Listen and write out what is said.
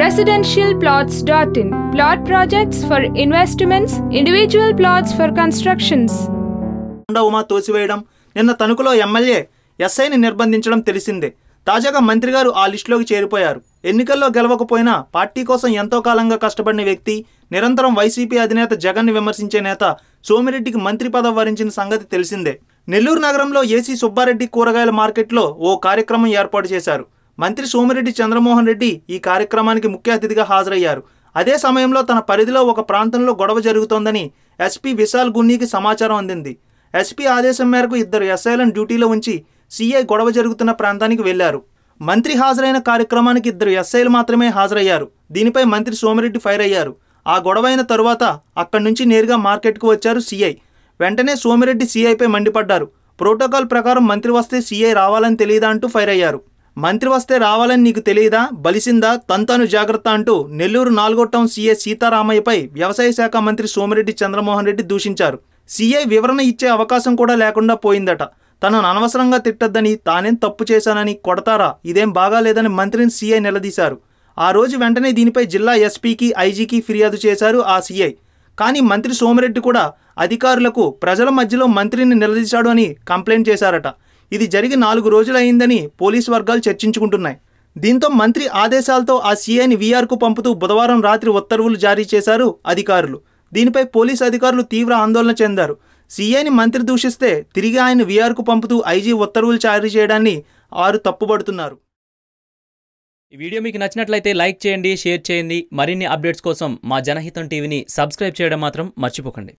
residentialplots.in plot projects for investments individual plots for constructions Uma తోసివేయడం నిన్న తణుకులో MLA ఎస్ఐని నిర్బంధించడం తెలిసిందే తాజాగా మంత్రి గారు ఆ లిస్టులోకి చేరిపోయారు ఎన్నికల్లో గెలవకపోయినా పార్టీ కోసం ఎంతో కాలంగా కష్టపడిన వ్యక్తి నిరంతరం వైసీపీ అధినేత జగన్ విమర్శించే నేత సోమిరెడ్డికి మంత్రి పదవి వరించిన సంగతి తెలిసిందే నెల్లూరు నగరంలో ఏసీ సుబ్బారెడ్డి కూరగాయల మార్కెట్లో ఓ కార్యక్రమం ఏర్పాటు చేశారు మంత్రి సోమిరెడ్డి చంద్రమోహన్ రెడ్డి ఈ కార్యక్రమానికి ముఖ్య అతిథిగా హాజరయ్యారు అదే సమయంలో తన పరిధిలో ఒక ప్రాంతంలో గొడవ జరుగుతోందని ఎస్పీ విశాల్ గున్నీకి సమాచారం అందింది ఎస్పీ ఆదేశం మేరకు ఇద్దరు ఎస్ఐలను డ్యూటీలో ఉంచి సీఐ గొడవ జరుగుతున్న ప్రాంతానికి వెళ్లారు మంత్రి హాజరైన కార్యక్రమానికి ఇద్దరు ఎస్ఐలు మాత్రమే హాజరయ్యారు దీనిపై మంత్రి సోమిరెడ్డి ఫైర్ అయ్యారు ఆ గొడవైన తరువాత అక్కడి నుంచి నేరుగా మార్కెట్కు వచ్చారు సీఐ వెంటనే సోమిరెడ్డి సీఐపై మండిపడ్డారు ప్రోటోకాల్ ప్రకారం మంత్రి వస్తే సీఐ రావాలని తెలియదా అంటూ ఫైర్ అయ్యారు మంత్రి వస్తే రావాలని నీకు తెలియదా బలిసిందా తంతాను జాగ్రత్త అంటూ నెల్లూరు నాలుగో టౌన్ సీఏ సీతారామయ్యపై వ్యవసాయ శాఖ మంత్రి సోమిరెడ్డి చంద్రమోహన్ రెడ్డి దూషించారు సీఐ వివరణ ఇచ్చే అవకాశం కూడా లేకుండా పోయిందట తనను అనవసరంగా తిట్టద్దని తానేం తప్పు చేశానని కొడతారా ఇదేం బాగాలేదని మంత్రిని సీఐ నిలదీశారు ఆ రోజు వెంటనే దీనిపై జిల్లా ఎస్పీకి ఐజీకి ఫిర్యాదు చేశారు ఆ సీఐ కానీ మంత్రి సోమిరెడ్డి కూడా అధికారులకు ప్రజల మధ్యలో మంత్రిని నిలదీశాడు అని కంప్లైంట్ చేశారట ఇది జరిగి నాలుగు రోజులైందని పోలీసు వర్గాలు చర్చించుకుంటున్నాయి దీంతో మంత్రి ఆదేశాలతో ఆ సీఐని వీఆర్కు పంపుతూ బుధవారం రాత్రి ఉత్తర్వులు జారీ చేశారు అధికారులు దీనిపై పోలీసు అధికారులు తీవ్ర ఆందోళన చెందారు సీఐని మంత్రి దూషిస్తే తిరిగి ఆయన వీఆర్కు పంపుతూ ఐజీ ఉత్తర్వులు జారీ చేయడాన్ని వారు తప్పుబడుతున్నారు ఈ వీడియో మీకు నచ్చినట్లయితే లైక్ చేయండి షేర్ చేయండి మరిన్ని అప్డేట్స్ కోసం మా జనహితం టీవీని సబ్స్క్రైబ్ చేయడం మాత్రం మర్చిపోకండి